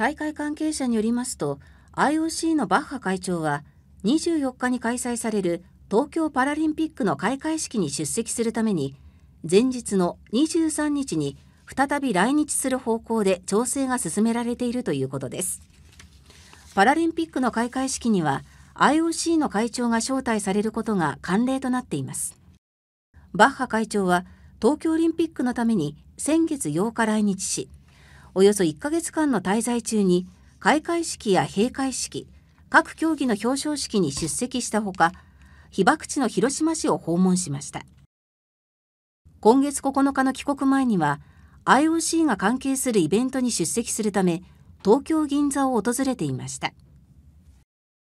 大会関係者によりますと ＩＯC のバッハ会長は24日に開催される東京パラリンピックの開会式に出席するために前日の23日に再び来日する方向で調整が進められているということです。パラリンピックの開会式には IOC の会長が招待されることが慣例となっています。バッハ会長は東京オリンピックのために先月8日来日しおよそ1ヶ月間の滞在中に開会式や閉会式各競技の表彰式に出席したほか被爆地の広島市を訪問しました今月9日の帰国前には IOC が関係するイベントに出席するため東京・銀座を訪れていました